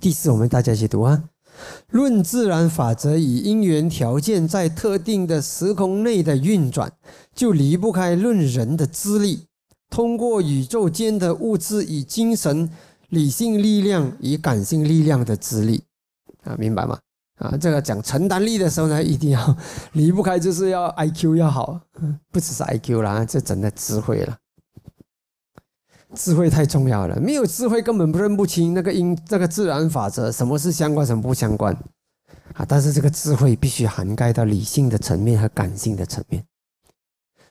第四，我们大家一起读啊。论自然法则与因缘条件在特定的时空内的运转，就离不开论人的资历。通过宇宙间的物质与精神、理性力量与感性力量的资历，啊，明白吗？啊，这个讲承担力的时候呢，一定要 离不开，就是要 I Q 要好，不只是 I Q 啦，这真的智慧了。智慧太重要了，没有智慧根本认不清那个因，那个自然法则，什么是相关，什么不相关，啊！但是这个智慧必须涵盖到理性的层面和感性的层面。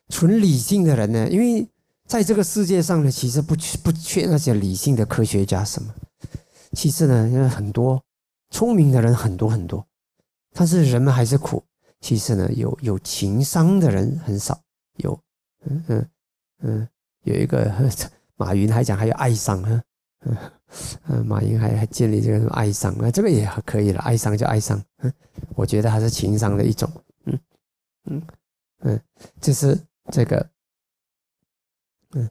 纯理性的人呢，因为在这个世界上呢，其实不不缺那些理性的科学家什么，其次呢，因为很多聪明的人很多很多，但是人们还是苦。其次呢，有有情商的人很少，有，嗯嗯嗯，有一个。马云还讲还有哀伤哈，嗯，马云还还建立这个哀伤啊，这个也还可以了，哀伤就哀伤，嗯，我觉得还是情商的一种，嗯嗯嗯，就是这个，嗯，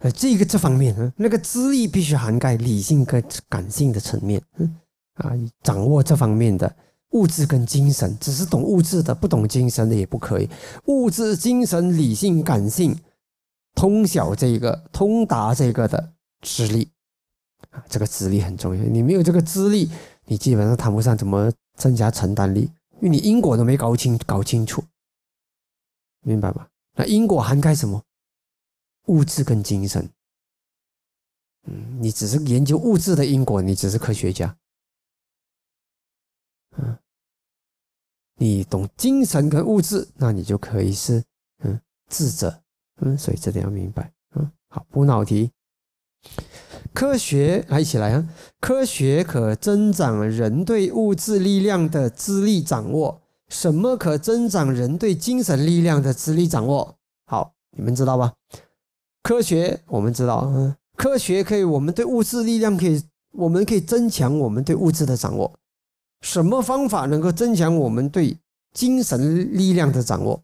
呃，这个这方面啊，那个智力必须涵盖理性跟感性的层面，嗯啊，掌握这方面的物质跟精神，只是懂物质的，不懂精神的也不可以，物质、精神、理性、感性。通晓这个，通达这个的资历啊，这个资历很重要。你没有这个资历，你基本上谈不上怎么增加承担力，因为你因果都没搞清、搞清楚，明白吗？那因果涵盖什么？物质跟精神。嗯，你只是研究物质的因果，你只是科学家。嗯，你懂精神跟物质，那你就可以是嗯智者。嗯，所以这点要明白。嗯，好，补脑题，科学来一起来啊！科学可增长人对物质力量的智力掌握，什么可增长人对精神力量的智力掌握？好，你们知道吧？科学，我们知道，嗯，科学可以，我们对物质力量可以，我们可以增强我们对物质的掌握，什么方法能够增强我们对精神力量的掌握？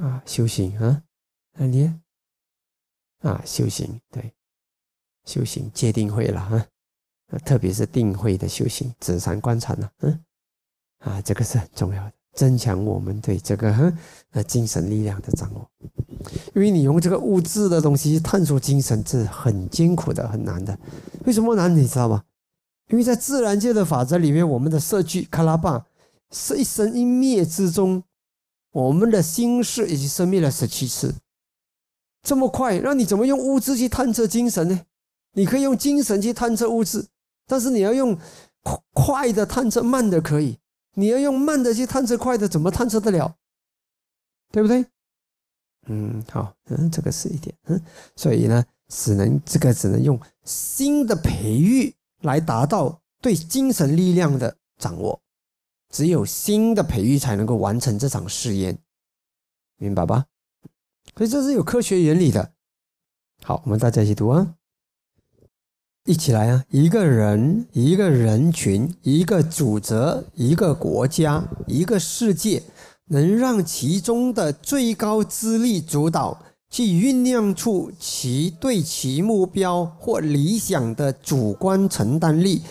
啊，修行啊，那你啊，修行对，修行界定慧了啊，特别是定慧的修行，止禅观察呢，嗯，啊，这个是很重要的，增强我们对这个啊、精神力量的掌握。因为你用这个物质的东西探索精神是很艰苦的、很难的。为什么难？你知道吗？因为在自然界的法则里面，我们的色聚卡拉巴是一生一灭之中。我们的心事已经生灭了十七次，这么快，那你怎么用物质去探测精神呢？你可以用精神去探测物质，但是你要用快的探测慢的可以，你要用慢的去探测快的，怎么探测得了？对不对？嗯，好，嗯，这个是一点，嗯，所以呢，只能这个只能用心的培育来达到对精神力量的掌握。只有新的培育才能够完成这场试验，明白吧？所以这是有科学原理的。好，我们大家一起读啊，一起来啊！一个人、一个人群、一个组织、一个国家、一个世界，能让其中的最高资历主导去酝酿出其对其目标或理想的主观承担力。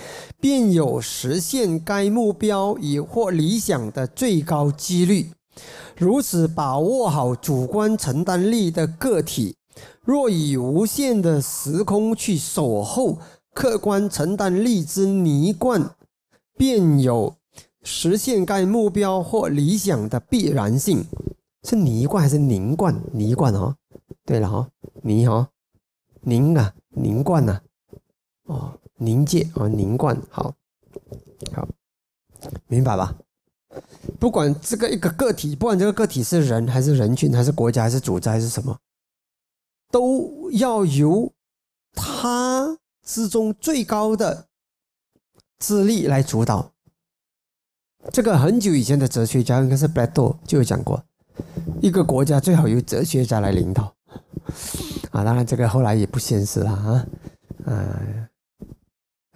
便有实现该目标以获理想的最高几率，如此把握好主观承担力的个体，若以无限的时空去守候客观承担力之泥罐，便有实现该目标或理想的必然性。是泥罐还是凝罐？泥罐哦，对了哈，泥哈凝啊凝罐呐哦。凝结啊，凝冠，好好，明白吧？不管这个一个个体，不管这个个体是人还是人群，还是国家，还是组织，还是什么，都要由他之中最高的智力来主导。这个很久以前的哲学家应该是柏拉图就有讲过，一个国家最好由哲学家来领导啊。当然，这个后来也不现实了啊，嗯。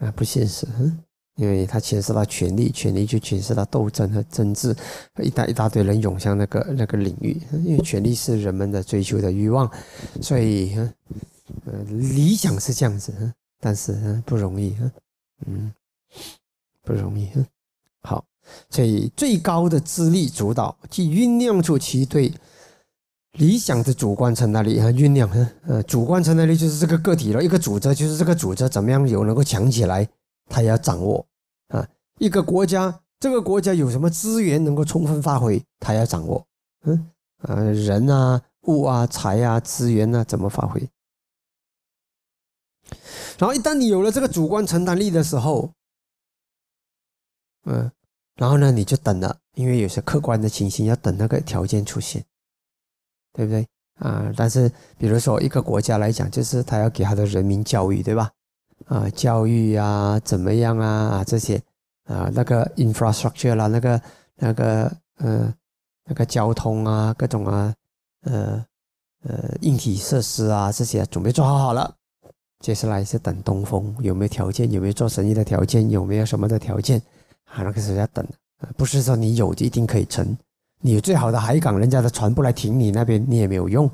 啊，不现实，嗯，因为它牵涉到权力，权力就牵涉到斗争和政治，一大一大堆人涌向那个那个领域，因为权力是人们的追求的欲望，所以，嗯，呃，理想是这样子，但是不容易，嗯，不容易，好，所以最高的资历主导，即酝酿出其对。理想的主观承担力和酝酿，呃，主观承担力就是这个个体了，一个组织就是这个组织怎么样有能够强起来，他要掌握啊，一个国家这个国家有什么资源能够充分发挥，他要掌握，嗯，啊，人啊，物啊，财啊，资源啊，怎么发挥？然后一旦你有了这个主观承担力的时候，嗯，然后呢，你就等了，因为有些客观的情形要等那个条件出现。对不对啊？但是比如说一个国家来讲，就是他要给他的人民教育，对吧？啊，教育啊，怎么样啊？这些啊，那个 infrastructure 啦，那个那个嗯，那个交通啊，各种啊，呃呃，硬体设施啊，这些准备做好好了，接下来是等东风，有没有条件？有没有做生意的条件？有没有什么的条件？啊，那个是要等，不是说你有就一定可以成。你最好的海港，人家的船不来停你那边，你也没有用，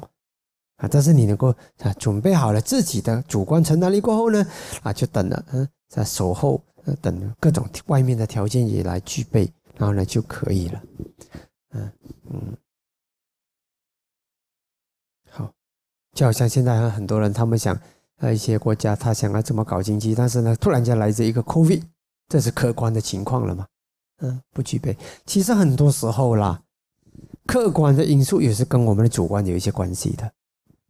啊！但是你能够啊准备好了自己的主观承担力过后呢，啊，就等着，嗯，在守候，等各种外面的条件也来具备，然后呢就可以了，嗯嗯，好，就好像现在很多人他们想，啊，一些国家他想要怎么搞经济，但是呢，突然间来这一个 COVID，这是客观的情况了嘛？嗯，不具备。其实很多时候啦。客观的因素也是跟我们的主观有一些关系的，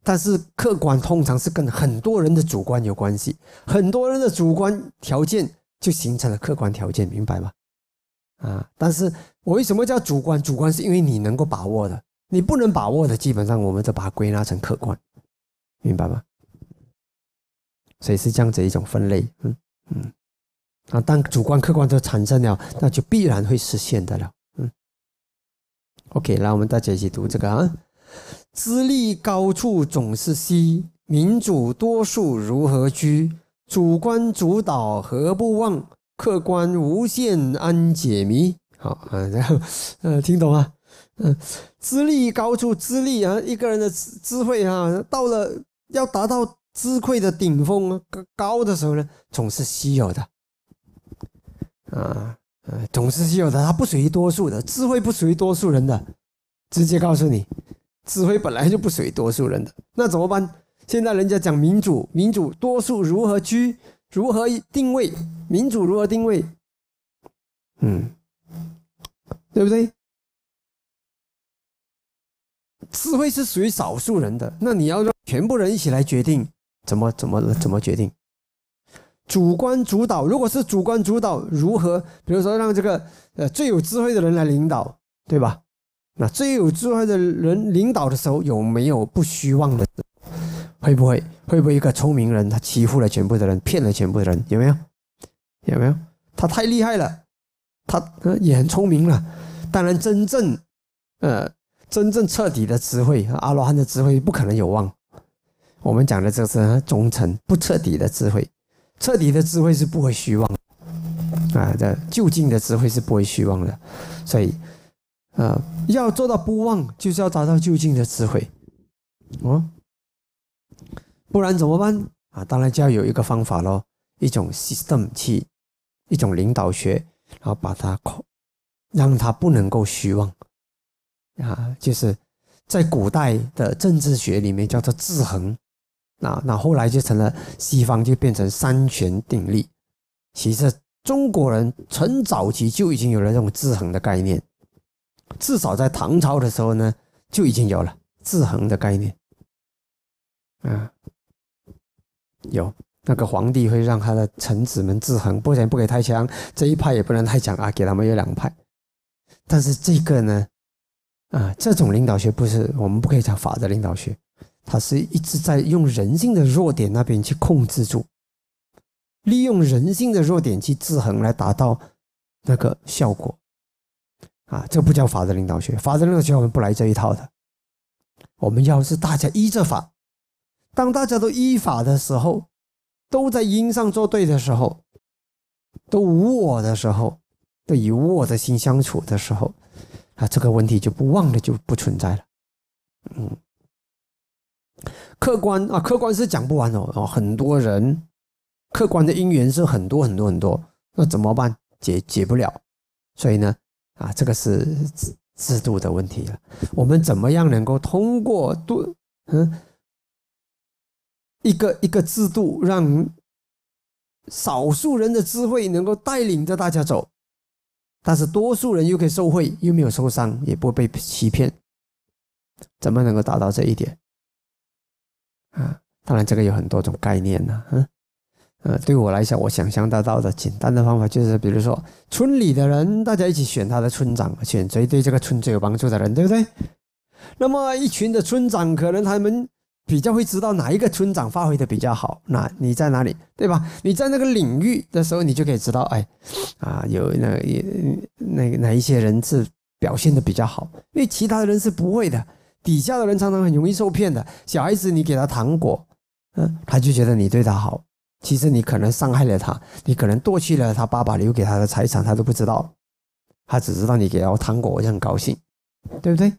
但是客观通常是跟很多人的主观有关系，很多人的主观条件就形成了客观条件，明白吗？啊！但是我为什么叫主观？主观是因为你能够把握的，你不能把握的，基本上我们就把它归纳成客观，明白吗？所以是这样子一种分类，嗯嗯，啊，当主观客观都产生了，那就必然会实现的了。OK，来，我们大家一起读这个啊。资历高处总是稀，民主多数如何居？主观主导何不忘？客观无限安解谜。好啊，然后呃，听懂啊？嗯，资历高处资历啊，一个人的智智慧啊，到了要达到智慧的顶峰高的时候呢，总是稀有的啊。总是有的，它不属于多数的智慧，不属于多数人的。直接告诉你，智慧本来就不属于多数人的，那怎么办？现在人家讲民主，民主多数如何居，如何定位？民主如何定位？嗯，对不对？智慧是属于少数人的，那你要让全部人一起来决定，怎么怎么怎么决定？主观主导，如果是主观主导，如何？比如说，让这个呃最有智慧的人来领导，对吧？那最有智慧的人领导的时候，有没有不虚妄的？会不会会不会一个聪明人他欺负了全部的人，骗了全部的人？有没有？有没有？他太厉害了，他也很聪明了。当然，真正呃真正彻底的智慧，阿罗汉的智慧不可能有妄。我们讲的这是忠诚，不彻底的智慧。彻底的智慧是不会虚妄，啊，的就近的智慧是不会虚妄的，所以，呃，要做到不忘，就是要达到就近的智慧，哦，不然怎么办啊？当然就要有一个方法喽，一种 system 去，一种领导学，然后把它让它不能够虚妄，啊，就是在古代的政治学里面叫做制衡。那那后来就成了西方，就变成三权鼎立。其实中国人很早期就已经有了这种制衡的概念，至少在唐朝的时候呢，就已经有了制衡的概念。啊，有那个皇帝会让他的臣子们制衡，不行，不给太强，这一派也不能太强啊，给他们有两派。但是这个呢，啊，这种领导学不是我们不可以讲法的领导学。他是一直在用人性的弱点那边去控制住，利用人性的弱点去制衡，来达到那个效果。啊，这不叫法的领导学，法的领导学我们不来这一套的。我们要是大家依着法，当大家都依法的时候，都在因上做对的时候，都无我的时候，都以无我的心相处的时候，啊，这个问题就不忘了就不存在了。嗯。客观啊，客观是讲不完的哦，很多人，客观的因缘是很多很多很多，那怎么办？解解不了，所以呢，啊，这个是制制度的问题了。我们怎么样能够通过多嗯一个一个制度，让少数人的智慧能够带领着大家走，但是多数人又可以受惠，又没有受伤，也不会被欺骗，怎么能够达到这一点？当然，这个有很多种概念呢。嗯，呃，对我来讲，我想象得到的简单的方法就是，比如说，村里的人大家一起选他的村长，选谁对这个村最有帮助的人，对不对？那么一群的村长，可能他们比较会知道哪一个村长发挥的比较好。那你在哪里，对吧？你在那个领域的时候，你就可以知道，哎，啊，有那那哪一些人是表现的比较好，因为其他的人是不会的。底下的人常常很容易受骗的，小孩子，你给他糖果。嗯，他就觉得你对他好，其实你可能伤害了他，你可能夺去了他爸爸留给他的财产，他都不知道，他只知道你给我糖果，我就很高兴，对不对？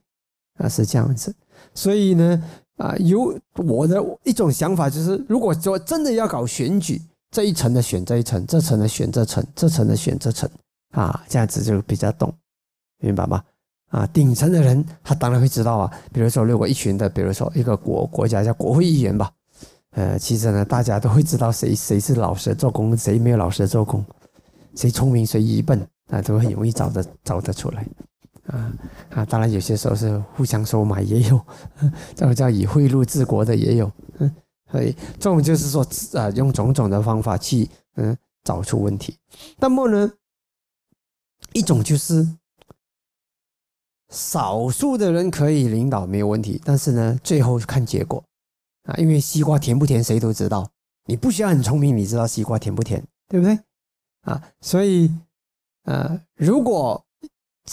啊，是这样子。所以呢，啊，有我的一种想法就是，如果说真的要搞选举，这一层的选这一层，这层的选这层，这层的选这层，啊，这样子就比较懂，明白吗？啊，顶层的人他当然会知道啊，比如说如果一群的，比如说一个国国家叫国会议员吧。呃，其实呢，大家都会知道谁 谁是老实做工，谁没有老实做工，谁聪明谁愚笨，啊，都很容易找得找得出来，啊啊，当然有些时候是互相收买也有，这个叫以贿赂治国的也有，嗯，所以这种就是说，啊，用种种的方法去嗯找出问题。那么呢，一种就是少数的人可以领导没有问题，但是呢，最后看结果。因为西瓜甜不甜，谁都知道。你不需要很聪明，你知道西瓜甜不甜，对不对？啊，所以，呃，如果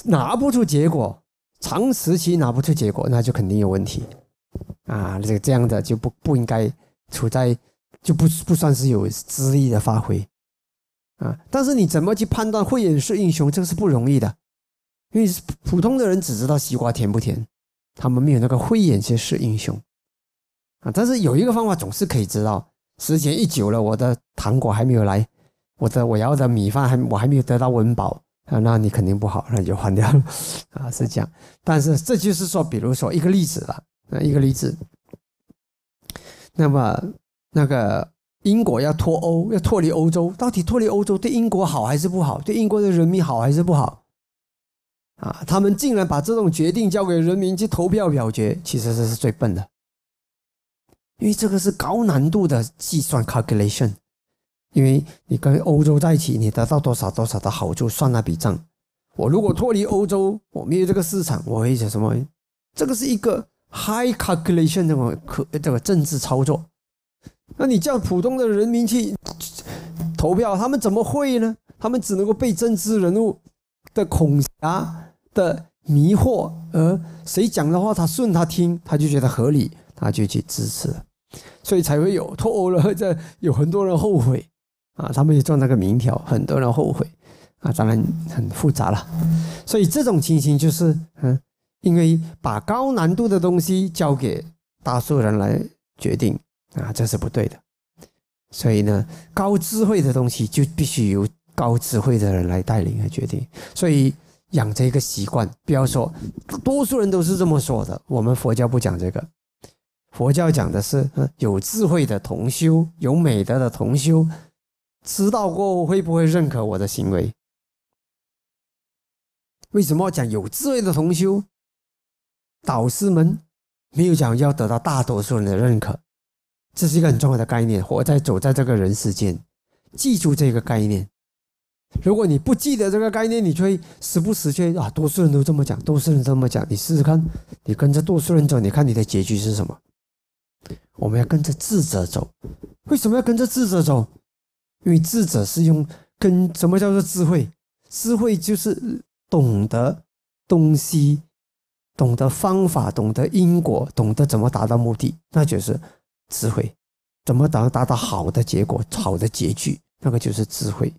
拿不出结果，长时期拿不出结果，那就肯定有问题。啊，这个这样的就不不应该处在，就不不算是有资历的发挥。啊，但是你怎么去判断慧眼识英雄，这个是不容易的，因为普通的人只知道西瓜甜不甜，他们没有那个慧眼去识英雄。啊！但是有一个方法，总是可以知道。时间一久了，我的糖果还没有来，我的我要的米饭还我还没有得到温饱啊！那你肯定不好，那就换掉了 啊！是这样。但是这就是说，比如说一个例子了啊，一个例子。那么那个英国要脱欧，要脱离欧洲，到底脱离欧洲对英国好还是不好？对英国的人民好还是不好？啊！他们竟然把这种决定交给人民去投票表决，其实这是最笨的。因为这个是高难度的计算 （calculation）。因为你跟欧洲在一起，你得到多少多少的好处，算那笔账。我如果脱离欧洲，我没有这个市场，我会什么？这个是一个 high calculation 的可这个政治操作。那你叫普通的人民去投票，他们怎么会呢？他们只能够被政治人物的恐吓的迷惑，而谁讲的话他顺他听，他就觉得合理，他就去支持。所以才会有脱欧了，这有很多人后悔啊，他们也做那个民条，很多人后悔啊，当然很复杂了。所以这种情形就是，嗯，因为把高难度的东西交给多数人来决定啊，这是不对的。所以呢，高智慧的东西就必须由高智慧的人来带领和决定。所以养成一个习惯，不要说多数人都是这么说的，我们佛教不讲这个。佛教讲的是有智慧的同修，有美德的同修，知道过后会不会认可我的行为？为什么讲有智慧的同修？导师们没有讲要得到大多数人的认可，这是一个很重要的概念。活在走在这个人世间，记住这个概念。如果你不记得这个概念，你就会时不时去啊，多数人都这么讲，多数人这么讲，你试试看，你跟着多数人走，你看你的结局是什么？我们要跟着智者走，为什么要跟着智者走？因为智者是用跟什么叫做智慧？智慧就是懂得东西，懂得方法，懂得因果，懂得怎么达到目的，那就是智慧。怎么达达到好的结果、好的结局，那个就是智慧。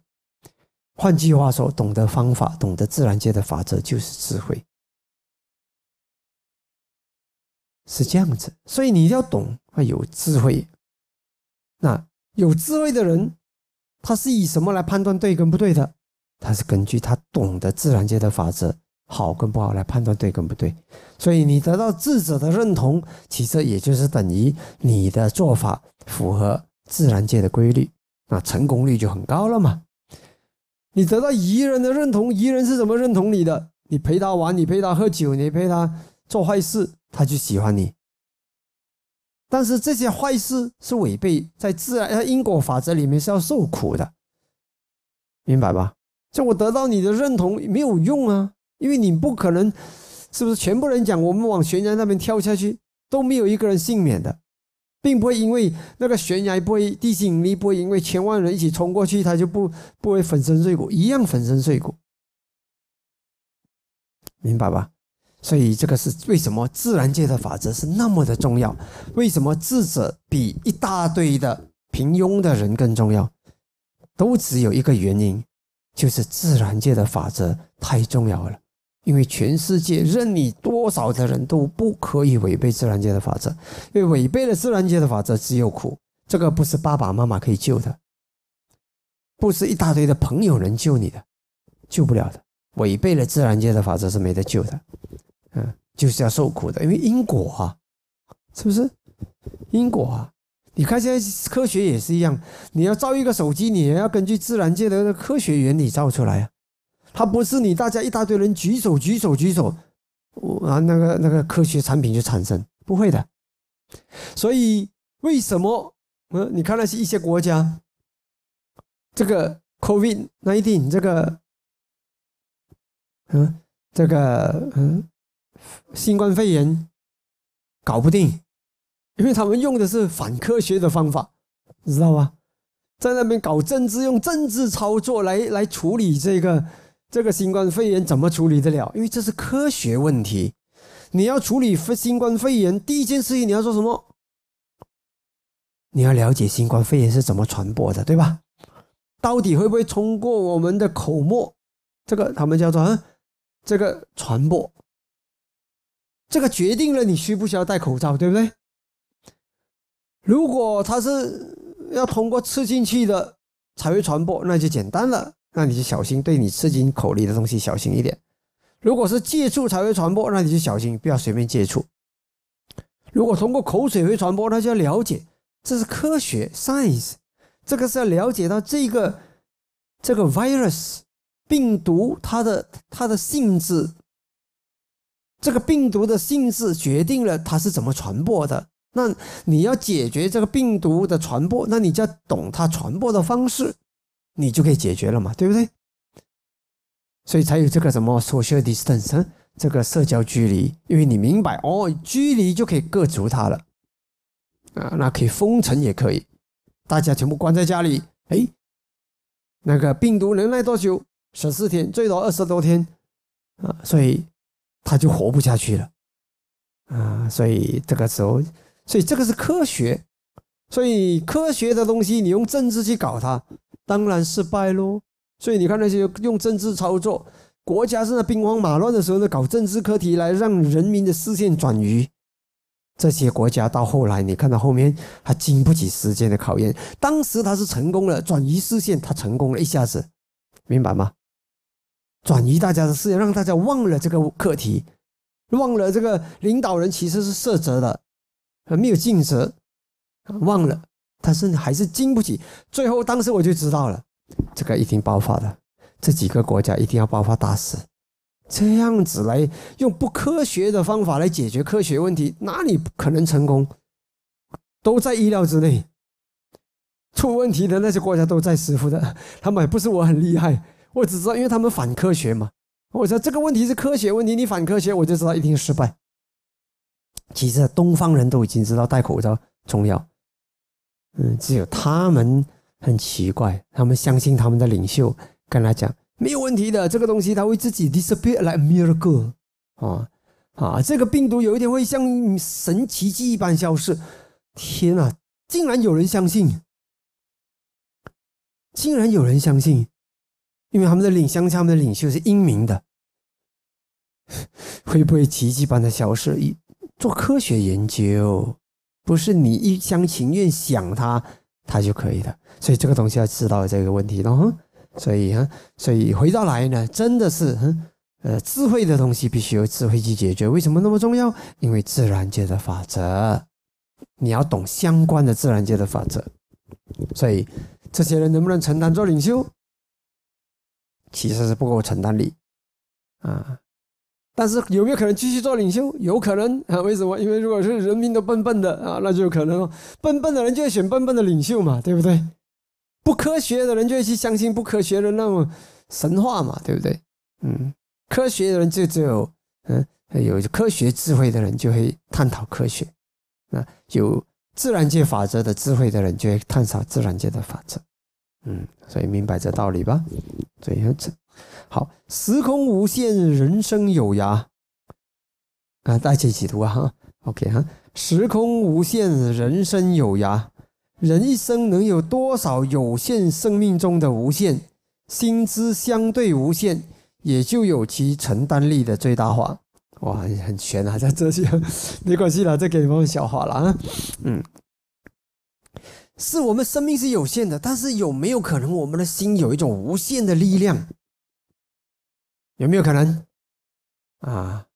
换句话说，懂得方法，懂得自然界的法则，就是智慧。是这样子，所以你要懂啊，有智慧。那有智慧的人，他是以什么来判断对跟不对的？他是根据他懂得自然界的法则，好跟不好来判断对跟不对。所以你得到智者的认同，其实也就是等于你的做法符合自然界的规律，那成功率就很高了嘛。你得到宜人的认同，宜人是怎么认同你的？你陪他玩，你陪他喝酒，你陪他做坏事。他就喜欢你，但是这些坏事是违背在自然呃因果法则里面是要受苦的，明白吧？就我得到你的认同没有用啊，因为你不可能，是不是？全部人讲我们往悬崖那边跳下去，都没有一个人幸免的，并不会因为那个悬崖不会，地心引力不会，因为千万人一起冲过去，他就不不会粉身碎骨，一样粉身碎骨，明白吧？所以，这个是为什么自然界的法则是那么的重要？为什么智者比一大堆的平庸的人更重要？都只有一个原因，就是自然界的法则太重要了。因为全世界任你多少的人都不可以违背自然界的法则，因为违背了自然界的法则只有苦。这个不是爸爸妈妈可以救的，不是一大堆的朋友能救你的，救不了的。违背了自然界的法则，是没得救的。嗯，就是要受苦的，因为因果啊，是不是？因果啊！你看现在科学也是一样，你要造一个手机，你也要根据自然界的科学原理造出来啊。它不是你大家一大堆人举手举手举手啊，那个那个科学产品就产生，不会的。所以为什么？嗯，你看那些一些国家，这个 COVID，那一定这个，嗯，这个嗯。新冠肺炎搞不定，因为他们用的是反科学的方法，你知道吧？在那边搞政治，用政治操作来来处理这个这个新冠肺炎，怎么处理得了？因为这是科学问题，你要处理新冠肺炎，第一件事情你要做什么？你要了解新冠肺炎是怎么传播的，对吧？到底会不会通过我们的口沫？这个他们叫做这个传播。这个决定了你需不需要戴口罩，对不对？如果它是要通过吃进去的才会传播，那就简单了，那你就小心，对你吃进口里的东西小心一点。如果是接触才会传播，那你就小心，不要随便接触。如果通过口水会传播，那就要了解，这是科学 （science）。这个是要了解到这个这个 virus 病毒它的它的性质。这个病毒的性质决定了它是怎么传播的。那你要解决这个病毒的传播，那你就要懂它传播的方式，你就可以解决了嘛，对不对？所以才有这个什么 social d i s t a n c e 这个社交距离，因为你明白哦，距离就可以隔足它了啊，那可以封城也可以，大家全部关在家里，哎，那个病毒能耐多久？十四天，最多二十多天啊，所以。他就活不下去了，啊，所以这个时候，所以这个是科学，所以科学的东西你用政治去搞它，当然失败喽。所以你看那些用政治操作，国家是在兵荒马乱的时候，呢，搞政治课题来让人民的视线转移，这些国家到后来，你看到后面，还经不起时间的考验。当时他是成功了，转移视线，他成功了一下子，明白吗？转移大家的视野，让大家忘了这个课题，忘了这个领导人其实是色责的，没有尽责，忘了。但是还是经不起。最后，当时我就知道了，这个一定爆发的，这几个国家一定要爆发大事。这样子来用不科学的方法来解决科学问题，哪里可能成功？都在意料之内。出问题的那些国家都在师傅的，他们也不是我很厉害。我只知道，因为他们反科学嘛。我说这个问题是科学问题，你反科学，我就知道一定失败。其实东方人都已经知道戴口罩重要，嗯，只有他们很奇怪，他们相信他们的领袖，跟他讲没有问题的，这个东西它会自己 disappear like a miracle 啊啊，这个病毒有一天会像神奇迹一般消失。天呐，竟然有人相信，竟然有人相信！因为他们的领乡下们的领袖是英明的，会不会奇迹般的消失？一做科学研究，不是你一厢情愿想他，他就可以的。所以这个东西要知道这个问题哈。所以，哈，所以回到来呢，真的是，呃，智慧的东西必须由智慧去解决。为什么那么重要？因为自然界的法则，你要懂相关的自然界的法则。所以，这些人能不能承担做领袖？其实是不够承担力啊，但是有没有可能继续做领袖？有可能啊？为什么？因为如果是人民都笨笨的啊，那就可能笨笨的人就会选笨笨的领袖嘛，对不对？不科学的人就会去相信不科学的那种神话嘛，对不对？嗯，科学的人就只有嗯，有科学智慧的人就会探讨科学啊，有自然界法则的智慧的人就会探讨自然界的法则。嗯，所以明白这道理吧？所以子，好，时空无限，人生有涯啊，大家一起读啊，OK 哈，时空无限，人生有涯，人一生能有多少有限生命中的无限？心资相对无限，也就有其承担力的最大化。哇，很玄啊，这这些没关系了，再给你们消化了啊，嗯。是我们生命是有限的，但是有没有可能我们的心有一种无限的力量？有没有可能？啊，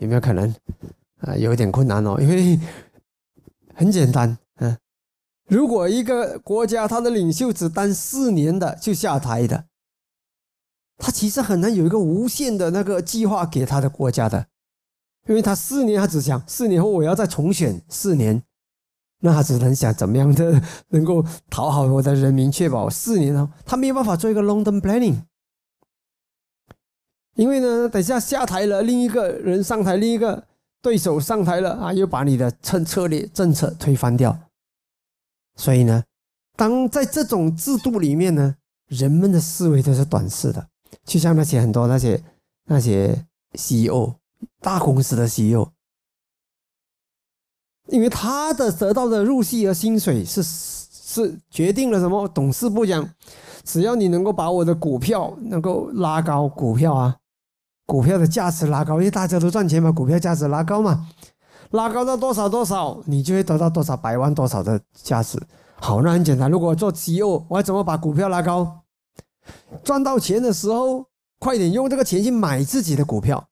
有没有可能？啊，有一点困难哦，因为很简单，嗯，如果一个国家他的领袖只当四年的就下台的，他其实很难有一个无限的那个计划给他的国家的，因为他四年他只想四年后我要再重选四年。那他只能想怎么样的 能够讨好我的人民，确保四年后他没有办法做一个 long-term planning，因为呢，等下下台了，另一个人上台，另一个对手上台了啊，又把你的策策略、政策推翻掉。所以呢，当在这种制度里面呢，人们的思维都是短视的，就像那些很多那些那些 CEO 大公司的 CEO。因为他的得到的入息和薪水是是决定了什么？董事部讲，只要你能够把我的股票能够拉高，股票啊，股票的价值拉高，因为大家都赚钱嘛，股票价值拉高嘛，拉高到多少多少，你就会得到多少百万多少的价值。好，那很简单，如果做机构，我怎么把股票拉高？赚到钱的时候，快点用这个钱去买自己的股票。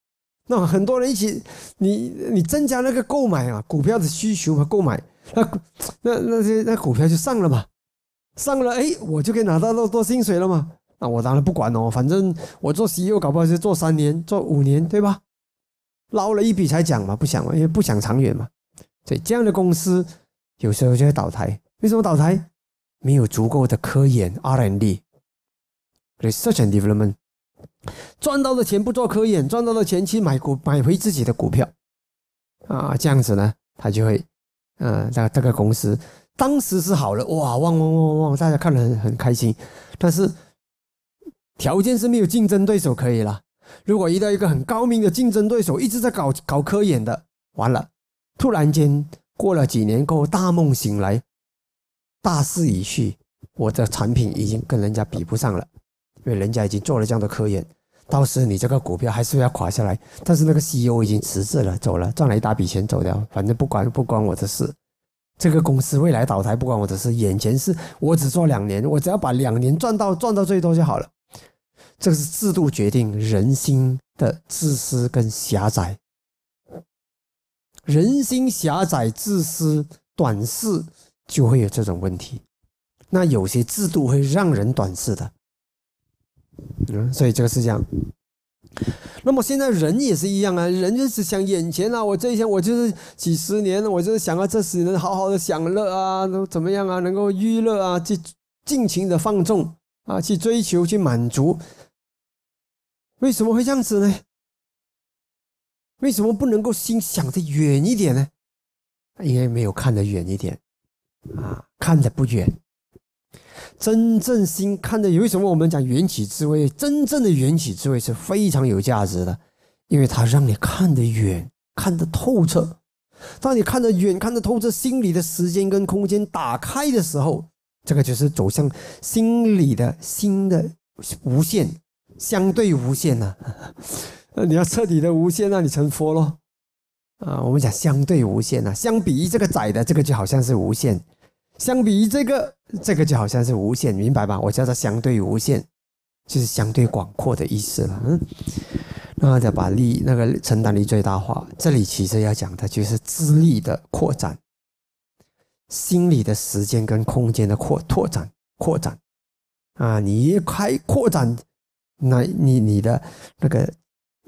那很多人一起，你你增加那个购买啊，股票的需求嘛，购买，那那那些那股票就上了嘛，上了，哎，我就可以拿到多多薪水了嘛，那我当然不管哦，反正我做 CEO 搞不好就做三年，做五年，对吧？捞了一笔才讲嘛，不想嘛，因为不想长远嘛，所以这样的公司有时候就会倒台。为什么倒台？没有足够的科研 R&D，research and development。赚到的钱不做科研，赚到的钱去买股买回自己的股票，啊，这样子呢，他就会，呃，这这个公司当时是好了，哇，旺旺旺旺旺，大家看了很很开心。但是条件是没有竞争对手可以了。如果遇到一个很高明的竞争对手，一直在搞搞科研的，完了，突然间过了几年后，大梦醒来，大势已去，我的产品已经跟人家比不上了。因为人家已经做了这样的科研，到时你这个股票还是要垮下来。但是那个 CEO 已经辞职了，走了，赚了一大笔钱走掉。反正不管不关我的事，这个公司未来倒台不关我的事。眼前是我只做两年，我只要把两年赚到赚到最多就好了。这个制度决定人心的自私跟狭窄，人心狭窄、自私、短视，就会有这种问题。那有些制度会让人短视的。嗯，所以这个是这样。那么现在人也是一样啊，人就是想眼前啊，我这一生我就是几十年，我就是想要这十人好好的享乐啊，都怎么样啊，能够娱乐啊，去尽情的放纵啊，去追求去满足。为什么会这样子呢？为什么不能够心想的远一点呢？因为没有看得远一点啊，看得不远。真正心看的，为什么我们讲缘起智慧？真正的缘起智慧是非常有价值的，因为它让你看得远，看得透彻。当你看得远、看得透彻，心里的时间跟空间打开的时候，这个就是走向心里的心的无限，相对无限了。你要彻底的无限，那你成佛喽。啊，我们讲相对无限啊，相比于这个窄的，这个就好像是无限。相比于这个，这个就好像是无限，明白吧？我叫它相对无限，就是相对广阔的意思了。嗯，然后再把力那个承担力最大化。这里其实要讲的就是智力的扩展，心理的时间跟空间的扩拓展扩展。啊，你一开扩展，那你你的那个。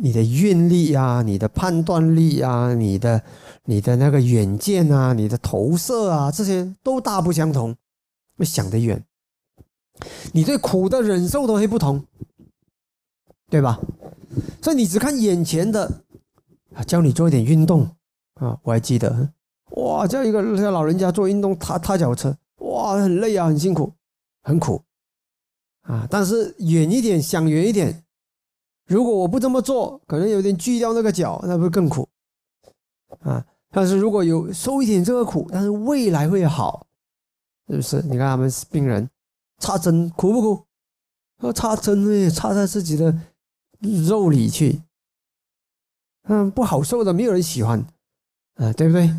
你的运力啊，你的判断力啊，你的、你的那个远见啊，你的投射啊，这些都大不相同。会想得远，你对苦的忍受都会不同，对吧？所以你只看眼前的，教你做一点运动啊，我还记得，哇，叫一个老人家做运动，踏踏脚车，哇，很累啊，很辛苦，很苦啊，但是远一点，想远一点。如果我不这么做，可能有点锯掉那个脚，那不是更苦啊？但是如果有受一点这个苦，但是未来会好，是不是？你看他们是病人，插针苦不苦？要插针呢，插在自己的肉里去，嗯，不好受的，没有人喜欢，啊，对不对？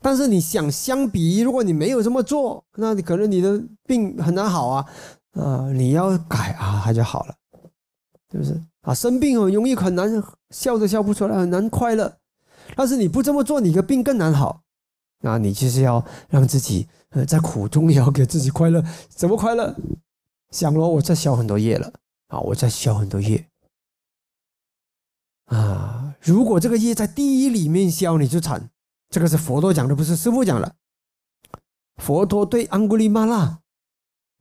但是你想，相比如果你没有这么做，那你可能你的病很难好啊，啊，你要改啊，它就好了。是不是啊？生病很容易很难笑都笑不出来，很难快乐。但是你不这么做，你的病更难好。那你就是要让自己呃在苦中也要给自己快乐。怎么快乐？想咯，我在消很多业了啊，我在消很多业啊。如果这个业在地狱里面消，你就惨。这个是佛陀讲的，不是师傅讲的。佛陀对安格丽玛娜。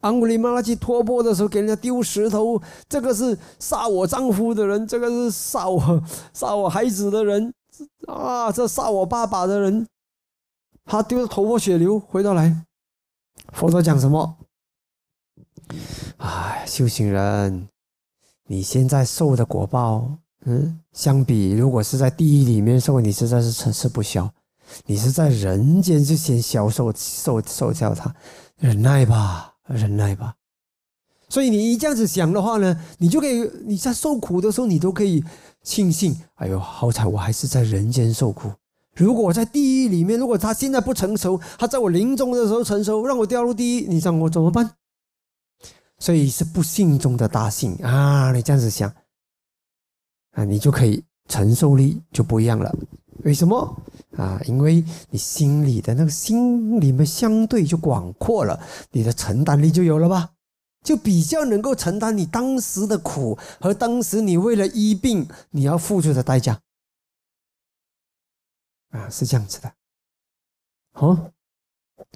安古里妈妈去托钵的时候，给人家丢石头。这个是杀我丈夫的人，这个是杀我杀我孩子的人啊！这杀我爸爸的人，他丢的头破血流。回头来，佛陀讲什么？哎，修行人，你现在受的果报，嗯，相比如果是在地狱里面受，你实在是承受不消。你是在人间就先消受受受教他，忍耐吧。忍耐吧，所以你一这样子想的话呢，你就可以你在受苦的时候，你都可以庆幸。哎呦，好彩我还是在人间受苦。如果我在地狱里面，如果他现在不成熟，他在我临终的时候成熟，让我掉入地狱，你让我怎么办？所以是不幸中的大幸啊！你这样子想，啊，你就可以承受力就不一样了。为什么啊？因为你心里的那个心里面相对就广阔了，你的承担力就有了吧？就比较能够承担你当时的苦和当时你为了医病你要付出的代价啊，是这样子的。好，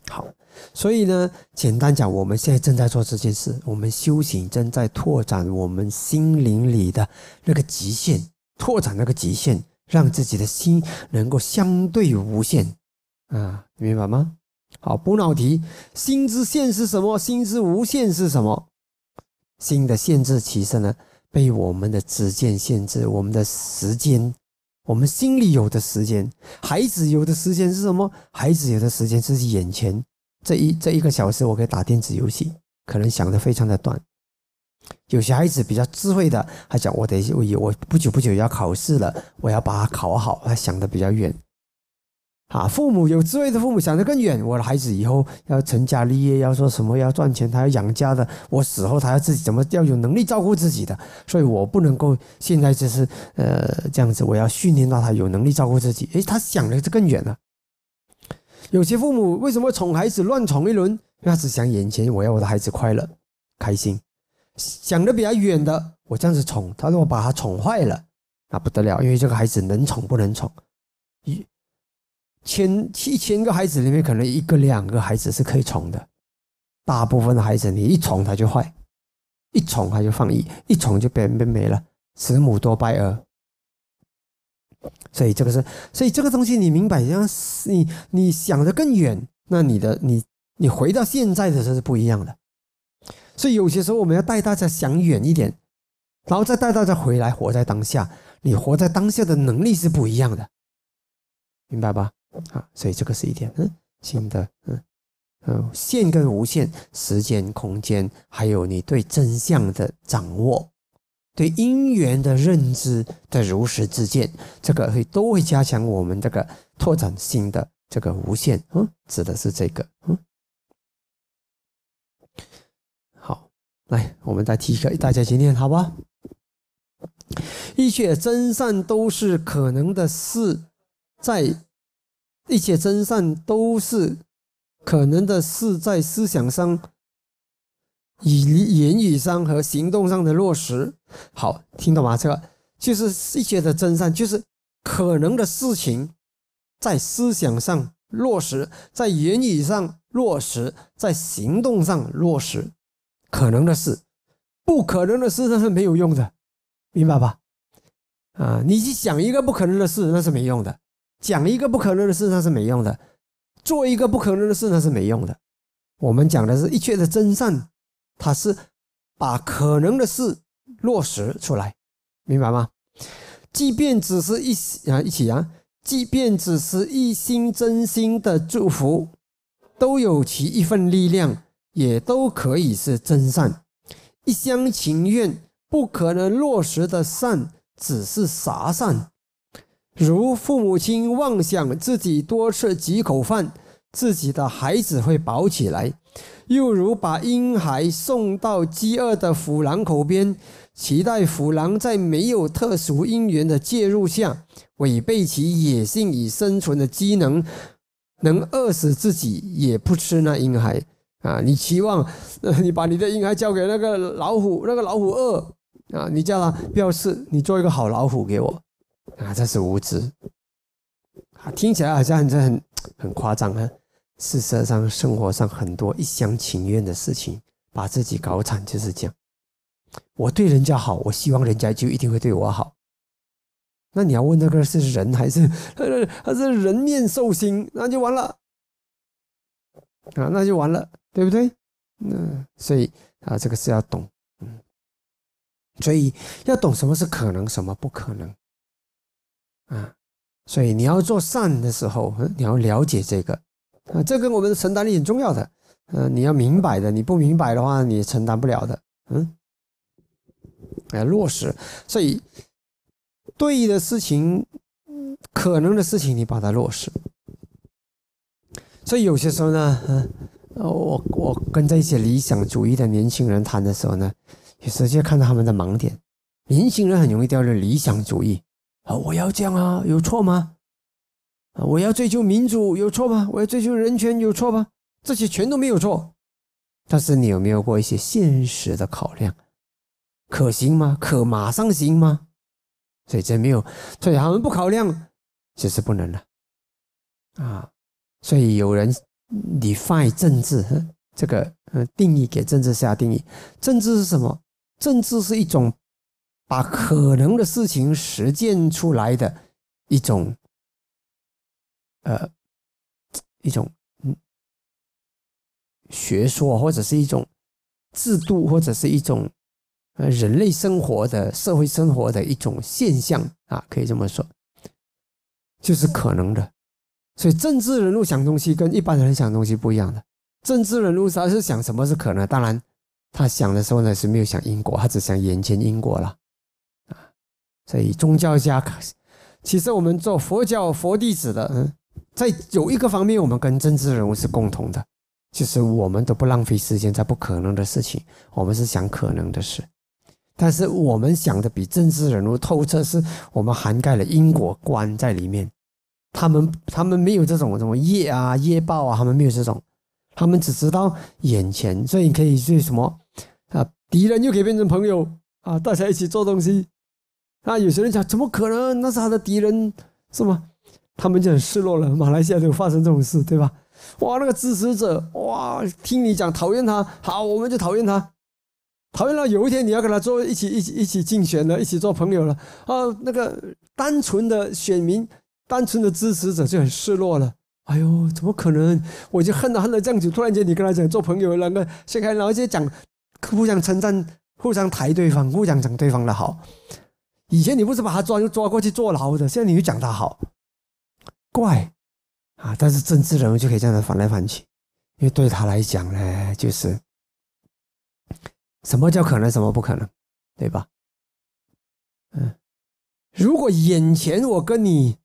好，所以呢，简单讲，我们现在正在做这件事，我们修行正在拓展我们心灵里的那个极限，拓展那个极限。让自己的心能够相对无限，啊，明白吗？好，补脑题：心之限是什么？心之无限是什么？心的限制其实呢，被我们的知见限制，我们的时间，我们心里有的时间，孩子有的时间是什么？孩子有的时间是眼前这一这一个小时，我可以打电子游戏，可能想的非常的短。有些孩子比较智慧的，还讲我等我我不久不久要考试了，我要把它考好，他想的比较远。啊，父母有智慧的父母想的更远，我的孩子以后要成家立业，要说什么要赚钱，他要养家的，我死后他要自己怎么要有能力照顾自己的，所以我不能够现在就是呃这样子，我要训练到他有能力照顾自己。诶，他想的是更远了。有些父母为什么宠孩子乱宠一轮？他只想眼前，我要我的孩子快乐开心。想的比较远的，我这样子宠他，如果把他宠坏了，那不得了，因为这个孩子能宠不能宠，一千七千个孩子里面，可能一个两个孩子是可以宠的，大部分的孩子你一宠他就坏，一宠他就放逸，一宠就变变没了，慈母多败儿。所以这个是，所以这个东西你明白，你你想的更远，那你的你你回到现在的这是不一样的。所以有些时候我们要带大家想远一点，然后再带大家回来活在当下。你活在当下的能力是不一样的，明白吧？啊，所以这个是一点嗯，新的嗯嗯，线跟无限，时间、空间，还有你对真相的掌握，对因缘的认知的如实之见，这个会都会加强我们这个拓展新的这个无限。嗯，指的是这个嗯。来，我们再提个大家去念，好不好？一切真善都是可能的事，在一切真善都是可能的事，在思想上、以言语上和行动上的落实。好，听懂吗？这个就是一切的真善，就是可能的事情，在思想上落实，在言语上落实，在行动上落实。可能的事，不可能的事，那是没有用的，明白吧？啊，你去想一个不可能的事，那是没用的；讲一个不可能的事，那是没用的；做一个不可能的事，那是没用的。我们讲的是一切的真善，它是把可能的事落实出来，明白吗？即便只是一啊一起啊，即便只是一心真心的祝福，都有其一份力量。也都可以是真善，一厢情愿不可能落实的善，只是傻善。如父母亲妄想自己多吃几口饭，自己的孩子会饱起来，又如把婴孩送到饥饿的虎狼口边，期待虎狼在没有特殊因缘的介入下，违背其野性与生存的机能，能饿死自己，也不吃那婴孩。啊，你期望 你把你的婴孩交给那个老虎，那个老虎二啊，你叫他不要吃，你做一个好老虎给我啊，这是无知。啊，听起来好像很很很夸张啊。事实上生活上很多一厢情愿的事情，把自己搞惨就是这样。我对人家好，我希望人家就一定会对我好。那你要问那个是人还是 还是人面兽心，那就完了啊，那就完了。对不对？那所以啊，这个是要懂，嗯，所以要懂什么是可能，什么不可能，啊，所以你要做善的时候，你要了解这个，啊，这跟我们的承担力很重要的，呃，你要明白的，你不明白的话，你承担不了的，嗯，要落实，所以对的事情，可能的事情，你把它落实，所以有些时候呢，嗯。呃，我我跟这些理想主义的年轻人谈的时候呢，也直接看到他们的盲点。年轻人很容易掉入理想主义，啊，我要这样啊，有错吗？啊，我要追求民主有错吗？我要追求人权有错吗？这些全都没有错，但是你有没有过一些现实的考量？可行吗？可马上行吗？所以这没有，所以他们不考量，这是不能的啊，所以有人。你发政治这个，呃，定义给政治下定义。政治是什么？政治是一种把可能的事情实践出来的一种，呃，一种嗯学说，或者是一种制度，或者是一种呃人类生活的社会生活的一种现象啊，可以这么说，就是可能的。所以政治人物想东西跟一般人想东西不一样的。政治人物他是想什么是可能，当然他想的时候呢是没有想因果，他只想眼前因果了。啊，所以宗教家，其实我们做佛教佛弟子的，嗯，在有一个方面我们跟政治人物是共同的，就是我们都不浪费时间在不可能的事情，我们是想可能的事。但是我们想的比政治人物透彻，是我们涵盖了因果观在里面。他们他们没有这种什么业啊业报啊，他们没有这种，他们只知道眼前，所以可以去什么啊，敌人又可以变成朋友啊，大家一起做东西。啊，有些人讲怎么可能？那是他的敌人，是吗？他们就很失落了。马来西亚就发生这种事，对吧？哇，那个支持者哇，听你讲讨厌他，好，我们就讨厌他。讨厌到有一天你要跟他做一起一起一起竞选了，一起做朋友了啊？那个单纯的选民。单纯的支持者就很失落了。哎呦，怎么可能？我就恨了恨了这样子。突然间，你跟他讲做朋友，两个先开，然后就讲互相称赞，互相抬对方，互相讲对方的好。以前你不是把他抓就抓过去坐牢的，现在你又讲他好，怪啊！但是政治人物就可以这样子翻来翻去，因为对他来讲呢，就是什么叫可能，什么不可能，对吧？嗯，如果眼前我跟你。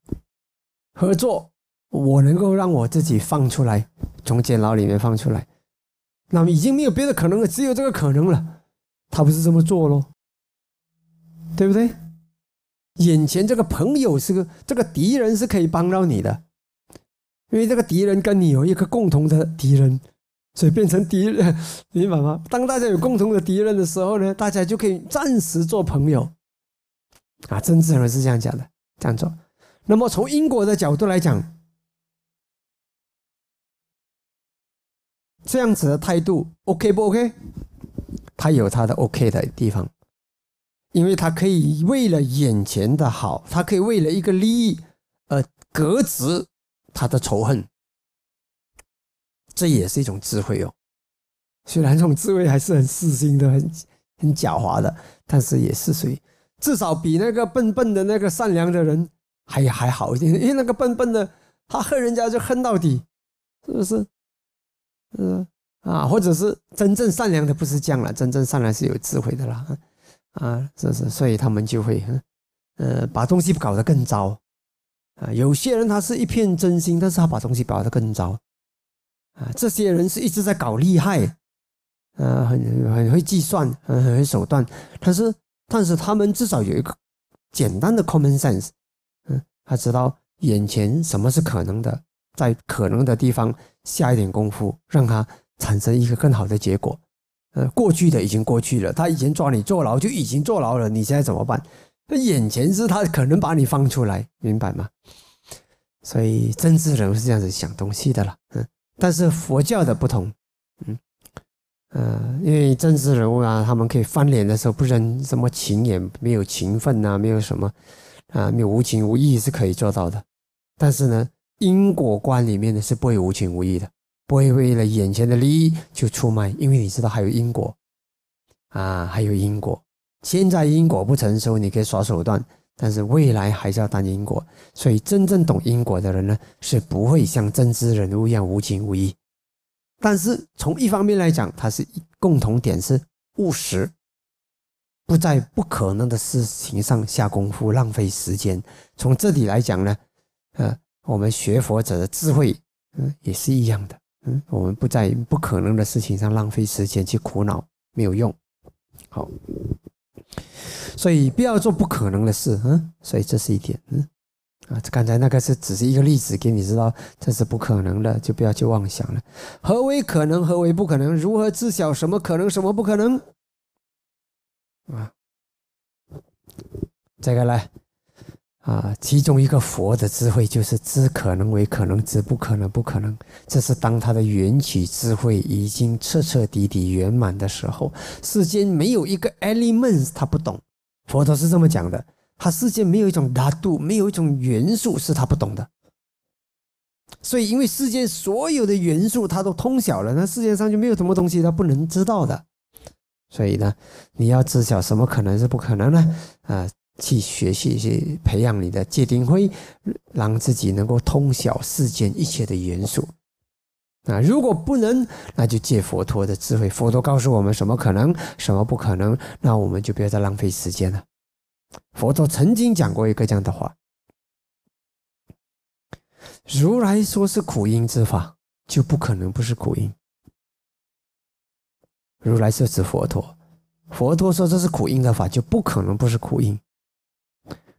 合作，我能够让我自己放出来，从监牢里面放出来，那么已经没有别的可能了，只有这个可能了。他不是这么做喽，对不对？眼前这个朋友是个这个敌人是可以帮到你的，因为这个敌人跟你有一个共同的敌人，所以变成敌人，明白吗？当大家有共同的敌人的时候呢，大家就可以暂时做朋友啊。曾志伟是这样讲的，这样做。那么从英国的角度来讲，这样子的态度 OK 不 OK？他有他的 OK 的地方，因为他可以为了眼前的好，他可以为了一个利益而革职他的仇恨，这也是一种智慧哦。虽然这种智慧还是很私心的，很很狡猾的，但是也是属于至少比那个笨笨的那个善良的人。还还好一点，因为那个笨笨的，他恨人家就恨到底，是不是？嗯啊，或者是真正善良的不是这样了，真正善良是有智慧的啦，啊，是不是？所以他们就会，呃，把东西搞得更糟啊。有些人他是一片真心，但是他把东西搞得更糟啊。这些人是一直在搞厉害，呃，很很会计算，很很会手段，但是但是他们至少有一个简单的 common sense。他知道眼前什么是可能的，在可能的地方下一点功夫，让他产生一个更好的结果。呃，过去的已经过去了，他以前抓你坐牢就已经坐牢了，你现在怎么办？那眼前是他可能把你放出来，明白吗？所以政治人物是这样子想东西的了，嗯。但是佛教的不同，嗯，呃，因为政治人物啊，他们可以翻脸的时候不扔什么情也没有情分呐，没有什么。啊，你无情无义是可以做到的，但是呢，因果观里面呢是不会无情无义的，不会为了眼前的利益就出卖，因为你知道还有因果啊，还有因果。现在因果不成熟，你可以耍手段，但是未来还是要担因果。所以真正懂因果的人呢，是不会像真知人物一样无情无义。但是从一方面来讲，它是共同点是务实。不在不可能的事情上下功夫，浪费时间。从这里来讲呢，呃，我们学佛者的智慧，嗯，也是一样的。嗯，我们不在不可能的事情上浪费时间去苦恼，没有用。好，所以不要做不可能的事，嗯，所以这是一点，嗯，啊，刚才那个是只是一个例子给你知道，这是不可能的，就不要去妄想了。何为可能？何为不可能？如何知晓什么可能，什么不可能？啊，这个呢，啊，其中一个佛的智慧就是知可能为可能，知不可能不可能。这是当他的缘起智慧已经彻彻底底圆满的时候，世间没有一个 element 他不懂。佛陀是这么讲的，他世间没有一种大度，没有一种元素是他不懂的。所以，因为世间所有的元素他都通晓了，那世界上就没有什么东西他不能知道的。所以呢，你要知晓什么可能是不可能呢？啊，去学习去培养你的戒定慧，让自己能够通晓世间一切的元素。啊，如果不能，那就借佛陀的智慧。佛陀告诉我们什么可能，什么不可能，那我们就不要再浪费时间了。佛陀曾经讲过一个这样的话：如来说是苦因之法，就不可能不是苦因。如来是指佛陀，佛陀说这是苦因的法，就不可能不是苦因。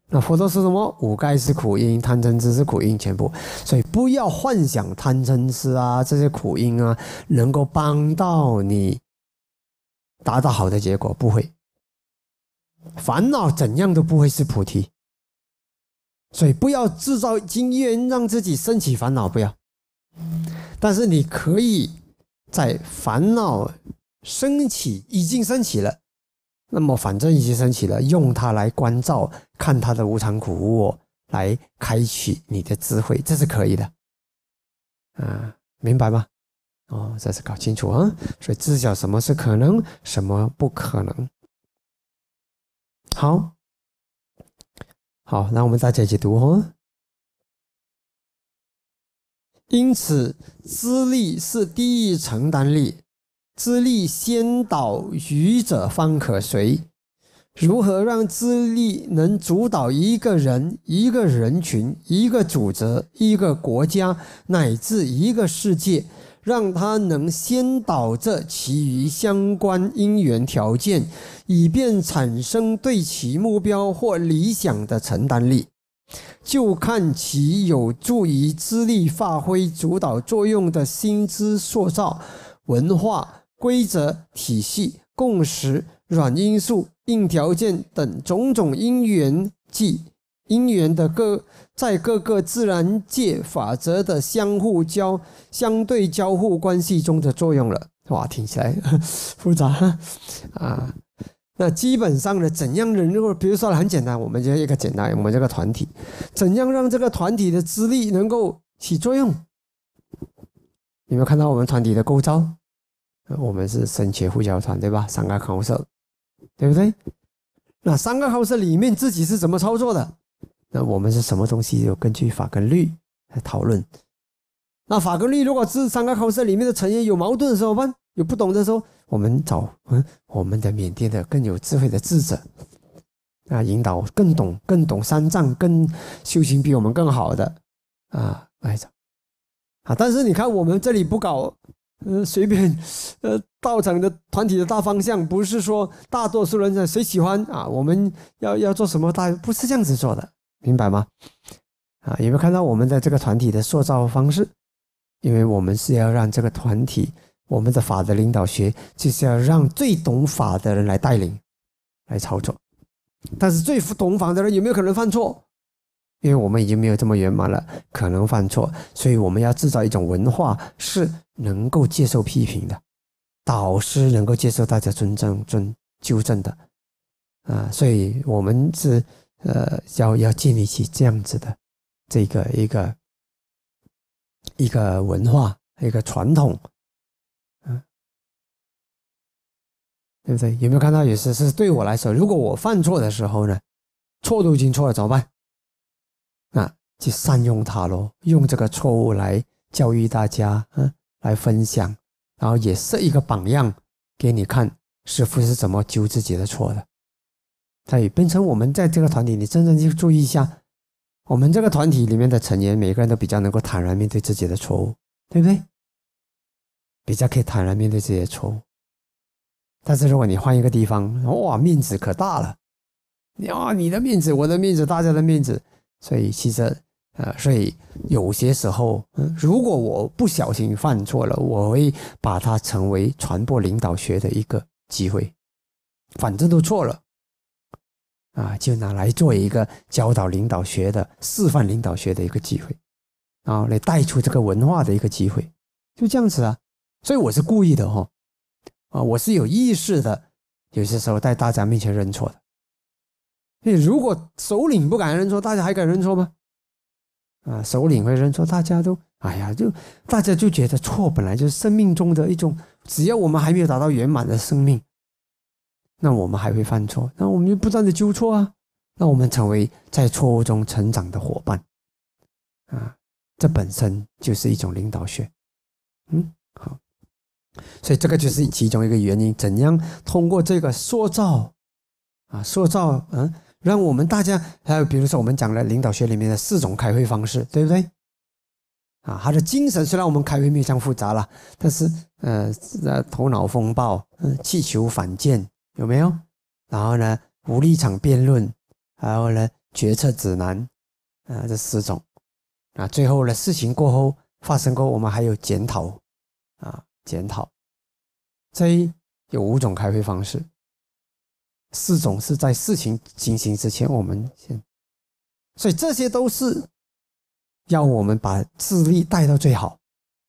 那佛陀说什么？五盖是苦因，贪嗔痴是苦因，全部。所以不要幻想贪嗔痴啊这些苦因啊能够帮到你达到好的结果，不会。烦恼怎样都不会是菩提。所以不要制造经验，让自己升起烦恼，不要。但是你可以在烦恼。升起已经升起了，那么反正已经升起了，用它来关照，看它的无常苦我，来开启你的智慧，这是可以的，啊，明白吗？哦，这是搞清楚啊，所以知晓什么是可能，什么不可能。好，好，那我们大家一起读哦。因此，资历是第一承担力。资历先导愚者方可随。如何让资历能主导一个人、一个人群、一个组织、一个国家乃至一个世界，让它能先导这其余相关因缘条件，以便产生对其目标或理想的承担力？就看其有助于资历发挥主导作用的心智塑造、文化。规则体系、共识、软因素、硬条件等种种因缘，即因缘的各在各个自然界法则的相互交相对交互关系中的作用了。哇，听起来 复杂哈啊！那基本上的怎样能如果比如说很简单，我们这一个简单，我们这个团体，怎样让这个团体的资历能够起作用？有没有看到我们团体的构造？我们是深切护教团，对吧？三个口护对不对？那三个康护里面自己是怎么操作的？那我们是什么东西？有根据法跟律来讨论。那法跟律，如果这三个康护里面的成员有矛盾的时候，有不懂的时候，我们找嗯我们的缅甸的更有智慧的智者啊，引导更懂、更懂三藏、更修行比我们更好的啊来着。啊，但是你看我们这里不搞。呃，随便，呃，道场的团体的大方向不是说大多数人在谁喜欢啊，我们要要做什么大，不是这样子做的，明白吗？啊，有没有看到我们的这个团体的塑造方式？因为我们是要让这个团体，我们的法的领导学就是要让最懂法的人来带领，来操作。但是最懂法的人有没有可能犯错？因为我们已经没有这么圆满了，可能犯错，所以我们要制造一种文化，是能够接受批评的，导师能够接受大家尊重、尊纠正的，啊，所以我们是呃，要要建立起这样子的，这个一个一个文化，一个传统，嗯，对不对？有没有看到？也是是对我来说，如果我犯错的时候呢，错都已经错了，怎么办？啊，就善用它咯，用这个错误来教育大家，嗯，来分享，然后也是一个榜样给你看，师傅是怎么纠自己的错的。也变成我们在这个团体，你真正去注意一下，我们这个团体里面的成员，每个人都比较能够坦然面对自己的错误，对不对？比较可以坦然面对自己的错误。但是如果你换一个地方，哇，面子可大了，你啊，你的面子，我的面子，大家的面子。所以其实，呃，所以有些时候，如果我不小心犯错了，我会把它成为传播领导学的一个机会。反正都错了，啊，就拿来做一个教导领导学的示范领导学的一个机会，啊，来带出这个文化的一个机会，就这样子啊。所以我是故意的哈，啊，我是有意识的，有些时候在大家面前认错的。如果首领不敢认错，大家还敢认错吗？啊，首领会认错，大家都哎呀，就大家就觉得错本来就是生命中的一种，只要我们还没有达到圆满的生命，那我们还会犯错，那我们就不断的纠错啊，那我们成为在错误中成长的伙伴啊，这本身就是一种领导学，嗯，好，所以这个就是其中一个原因，怎样通过这个塑造啊，塑造嗯。让我们大家，还有比如说，我们讲了领导学里面的四种开会方式，对不对？啊，他的精神虽然我们开会这样复杂了，但是，呃，头脑风暴，嗯，气球反舰有没有？然后呢，无立场辩论，还有呢，决策指南，啊，这四种。啊，最后呢，事情过后发生过，我们还有检讨，啊，检讨。这有五种开会方式。四种是在事情进行之前，我们先，所以这些都是要我们把智力带到最好，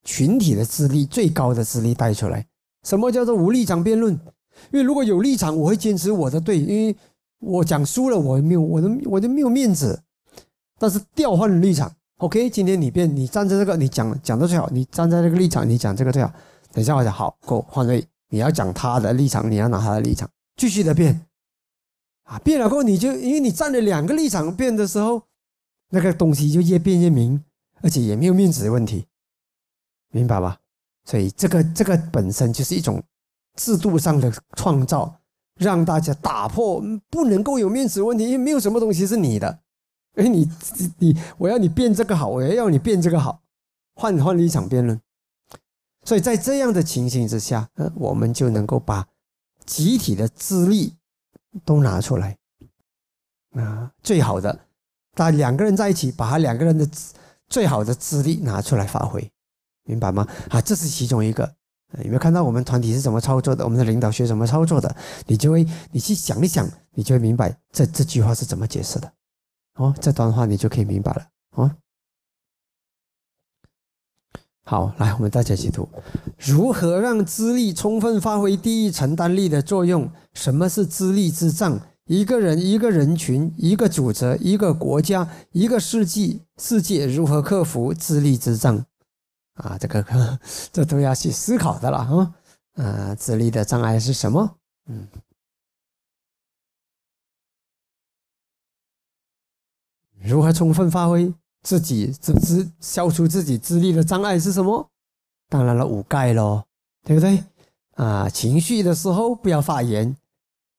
群体的智力最高的智力带出来。什么叫做无立场辩论？因为如果有立场，我会坚持我的对，因为我讲输了，我没有，我都我都没有面子。但是调换立场，OK，今天你变，你站在这个，你讲讲的最好；你站在这个立场，你讲这个最好。等一下，我讲好，我换位，你要讲他的立场，你要拿他的立场继续的变。啊，变了过后你就因为你站了两个立场变的时候，那个东西就越变越明，而且也没有面子的问题，明白吧？所以这个这个本身就是一种制度上的创造，让大家打破不能够有面子问题，因为没有什么东西是你的。哎，你你我要你变这个好，我要你变这个好，换换立场辩论。所以在这样的情形之下，呃，我们就能够把集体的资历都拿出来，啊，最好的，他两个人在一起，把他两个人的最好的资历拿出来发挥，明白吗？啊，这是其中一个，有没有看到我们团体是怎么操作的？我们的领导学怎么操作的？你就会，你去想一想，你就会明白这这句话是怎么解释的。哦，这段话你就可以明白了。哦。好，来，我们大家一起读如何让资历充分发挥第一承担力的作用？什么是资历之障？一个人、一个人群、一个组织、一个国家、一个世纪、世界如何克服资历之障？啊，这个，这都要去思考的了啊！啊，资历的障碍是什么？嗯，如何充分发挥？自己自自消除自己智力的障碍是什么？当然了，五盖咯，对不对？啊，情绪的时候不要发言，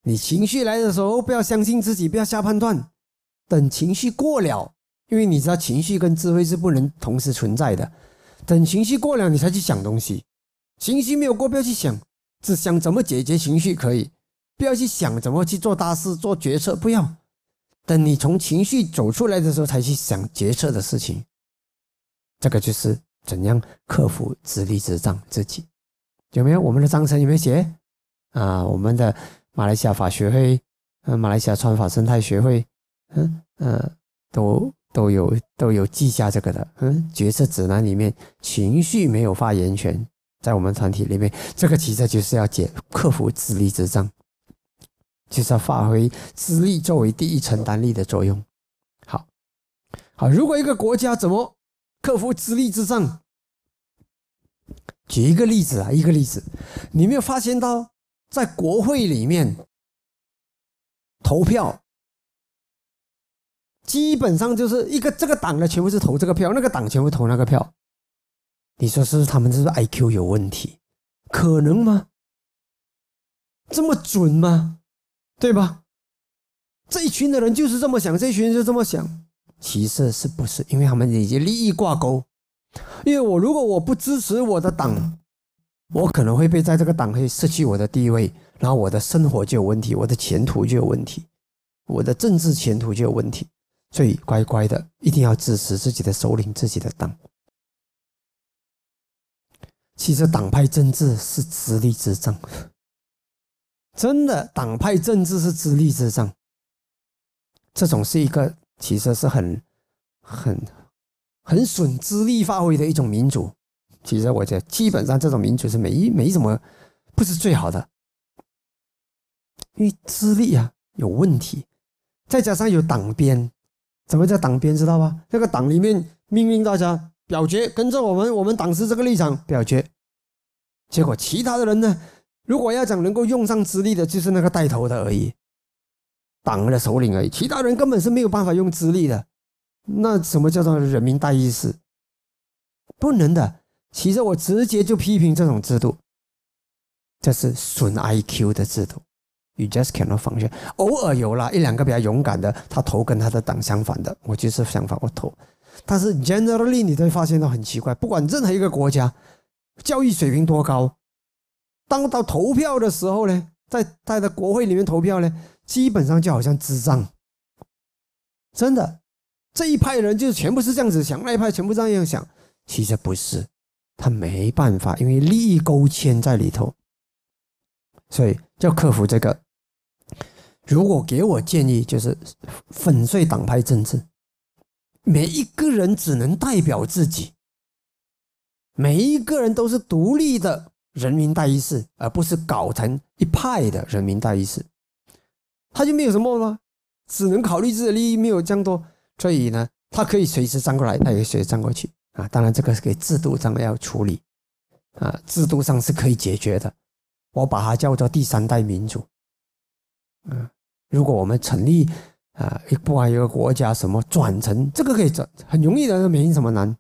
你情绪来的时候不要相信自己，不要下判断。等情绪过了，因为你知道情绪跟智慧是不能同时存在的。等情绪过了，你才去想东西。情绪没有过，不要去想，只想怎么解决情绪可以，不要去想怎么去做大事、做决策，不要。等你从情绪走出来的时候，才去想决策的事情，这个就是怎样克服自立自障自己，有没有？我们的章程有没有写？啊，我们的马来西亚法学会，嗯，马来西亚川法生态学会，嗯嗯，都都有都有记下这个的，嗯，决策指南里面情绪没有发言权，在我们团体里面，这个其实就是要解克服自立自障。就是要发挥资力作为第一承担力的作用。好，好，如果一个国家怎么克服资力之症？举一个例子啊，一个例子，你没有发现到在国会里面投票，基本上就是一个这个党的全部是投这个票，那个党全部投那个票。你说是他们这是 I Q 有问题？可能吗？这么准吗？对吧？这一群的人就是这么想，这一群人就这么想。其实是不是？因为他们已经利益挂钩。因为我如果我不支持我的党，我可能会被在这个党会失去我的地位，然后我的生活就有问题，我的前途就有问题，我的政治前途就有问题。所以乖乖的，一定要支持自己的首领、自己的党。其实，党派政治是直立执政。真的，党派政治是资历之上，这种是一个，其实是很、很、很损资历发挥的一种民主。其实我觉得，基本上这种民主是没、没什么，不是最好的，因为资历啊有问题，再加上有党鞭，怎么叫党鞭知道吧？这个党里面命令大家表决，跟着我们，我们党是这个立场表决，结果其他的人呢？如果要讲能够用上资历的，就是那个带头的而已，党的首领而已，其他人根本是没有办法用资历的。那什么叫做人民大议事？不能的。其实我直接就批评这种制度，这是损 IQ 的制度。与 j u s t c a n n o t 反对，偶尔有了一两个比较勇敢的，他投跟他的党相反的，我就是相反我投。但是 Generally，你会发现到很奇怪，不管任何一个国家，教育水平多高。当到投票的时候呢，在他的国会里面投票呢，基本上就好像智障，真的，这一派人就全部是这样子想，那一派全部这样样想，其实不是，他没办法，因为利益勾牵在里头，所以要克服这个。如果给我建议，就是粉碎党派政治，每一个人只能代表自己，每一个人都是独立的。人民大意识，而不是搞成一派的人民大意识，他就没有什么了，只能考虑自己的利益，没有这样多，所以呢，他可以随时站过来，他也可以随时站过去啊。当然，这个是给制度上要处理啊，制度上是可以解决的。我把它叫做第三代民主。嗯，如果我们成立啊，不管一个国家什么转成这个可以转，很容易的，没什么难。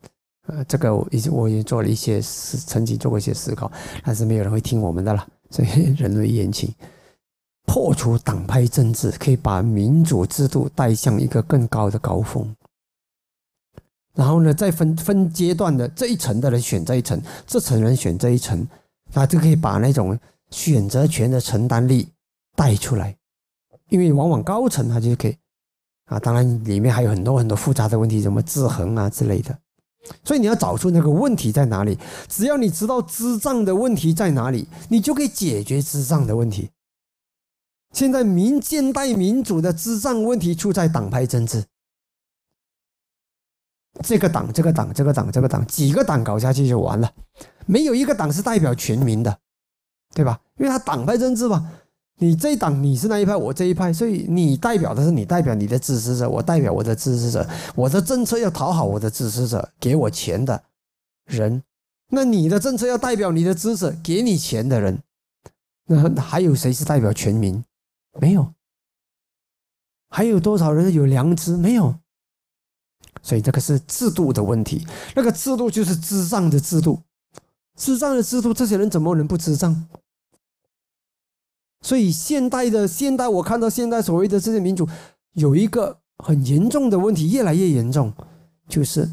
呃，这个我已经我已经做了一些思，曾经做过一些思考，但是没有人会听我们的了。所以，人类言情破除党派政治，可以把民主制度带向一个更高的高峰。然后呢，再分分阶段的这一层的人选这一层，这层人选这一层，那就可以把那种选择权的承担力带出来。因为往往高层他就可以啊，当然里面还有很多很多复杂的问题，什么制衡啊之类的。所以你要找出那个问题在哪里，只要你知道支障的问题在哪里，你就可以解决支障的问题。现在民间代民主的支障问题出在党派政治，这个党这个党这个党这个党几个党搞下去就完了，没有一个党是代表全民的，对吧？因为他党派政治嘛。你这一党你是那一派，我这一派，所以你代表的是你代表你的支持者，我代表我的支持者，我的政策要讨好我的支持者，给我钱的人，那你的政策要代表你的支持，给你钱的人，那还有谁是代表全民？没有？还有多少人有良知？没有？所以这个是制度的问题，那个制度就是智障的制度，智障的制度，这些人怎么能不智障？所以，现代的现代，我看到现代所谓的这些民主，有一个很严重的问题，越来越严重，就是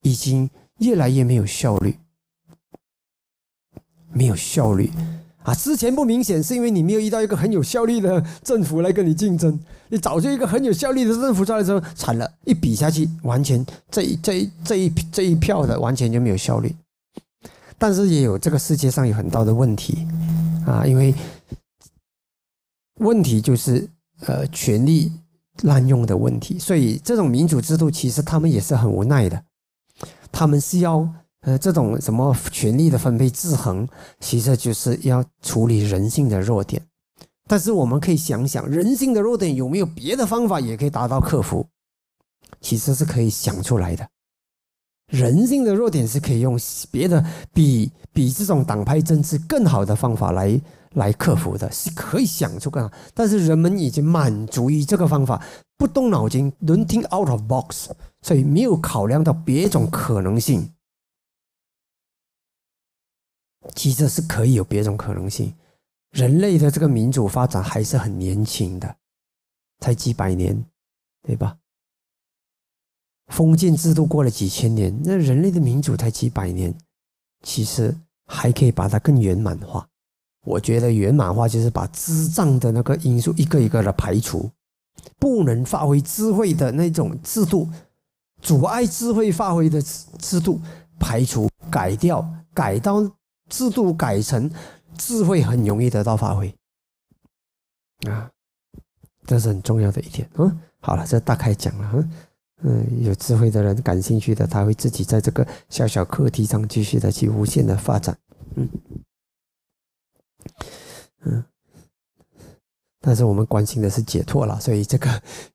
已经越来越没有效率，没有效率啊！之前不明显，是因为你没有遇到一个很有效率的政府来跟你竞争。你找就一个很有效率的政府出来之后，惨了，一比下去，完全这一这一这一这一票的完全就没有效率。但是也有这个世界上有很大的问题啊，因为。问题就是，呃，权力滥用的问题。所以，这种民主制度其实他们也是很无奈的。他们是要，呃，这种什么权力的分配制衡，其实就是要处理人性的弱点。但是，我们可以想想，人性的弱点有没有别的方法也可以达到克服？其实是可以想出来的。人性的弱点是可以用别的比比这种党派政治更好的方法来。来克服的是可以想出个，但是人们已经满足于这个方法，不动脑筋，能听 out of box，所以没有考量到别种可能性。其实是可以有别种可能性。人类的这个民主发展还是很年轻的，才几百年，对吧？封建制度过了几千年，那人类的民主才几百年，其实还可以把它更圆满化。我觉得圆满化就是把智障的那个因素一个一个的排除，不能发挥智慧的那种制度，阻碍智慧发挥的制度排除改掉，改到制度改成智慧很容易得到发挥啊，这是很重要的一点嗯，好了，这大概讲了，嗯，有智慧的人感兴趣的，他会自己在这个小小课题上继续的去无限的发展，嗯。嗯，但是我们关心的是解脱了，所以这个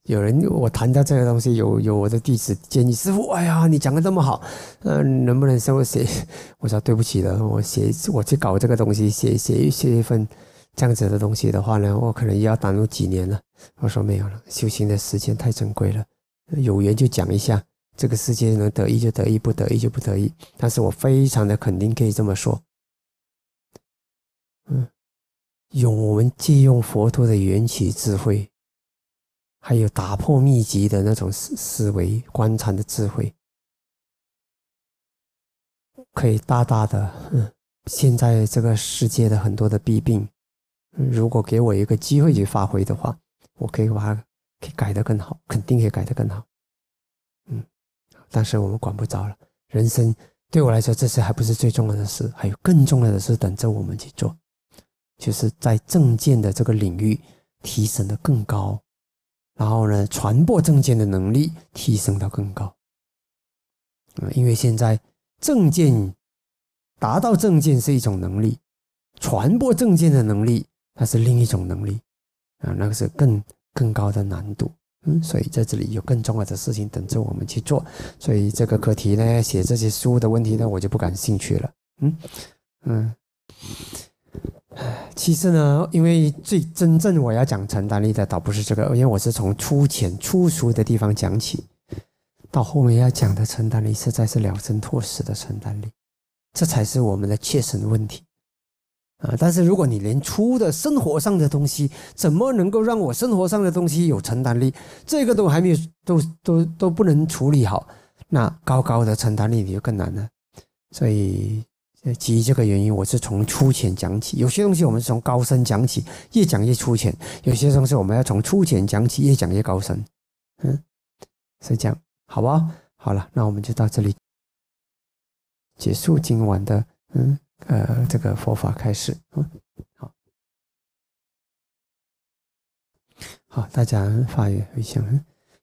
有人我谈到这个东西，有有我的弟子建议师傅，哎呀，你讲的这么好，嗯，能不能稍微写？我说对不起的，我写我去搞这个东西，写写写一份这样子的东西的话呢，我可能也要耽误几年了。我说没有了，修行的时间太珍贵了，有缘就讲一下，这个世界能得意就得意，不得意就不得意。但是我非常的肯定可以这么说，嗯。用我们借用佛陀的缘起智慧，还有打破秘籍的那种思思维、观察的智慧，可以大大的。现在这个世界的很多的弊病，如果给我一个机会去发挥的话，我可以把它以改得更好，肯定可以改得更好。嗯，但是我们管不着了。人生对我来说，这些还不是最重要的事，还有更重要的事等着我们去做。就是在证件的这个领域提升的更高，然后呢，传播证件的能力提升到更高。因为现在证件达到证件是一种能力，传播证件的能力它是另一种能力，啊，那个是更更高的难度。嗯，所以在这里有更重要的事情等着我们去做，所以这个课题呢，写这些书的问题呢，我就不感兴趣了。嗯嗯。其实呢，因为最真正我要讲承担力的倒不是这个，因为我是从粗浅、粗俗的地方讲起，到后面要讲的承担力，实在是了生脱死的承担力，这才是我们的切身问题啊！但是如果你连粗的生活上的东西，怎么能够让我生活上的东西有承担力，这个都还没有，都都都不能处理好，那高高的承担力你就更难了，所以。基于这个原因，我是从粗浅讲起。有些东西我们是从高深讲起，越讲越粗浅；有些东西我们要从粗浅讲起，越讲越高深。嗯，是这样，好吧？好了，那我们就到这里结束今晚的嗯呃这个佛法开始嗯，好，好，大家发言回向。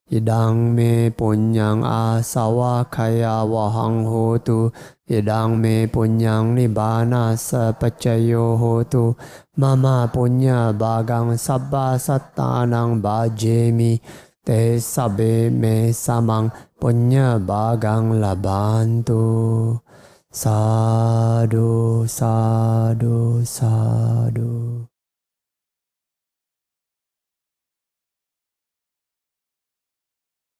以当咩本扬阿沙瓦开呀瓦行护度。Yadang me punyang nibana sa pacayo ho tu mama punya bagang sabba satanang bajemi te sabe me samang punya bagang labantu sadu sadu sadu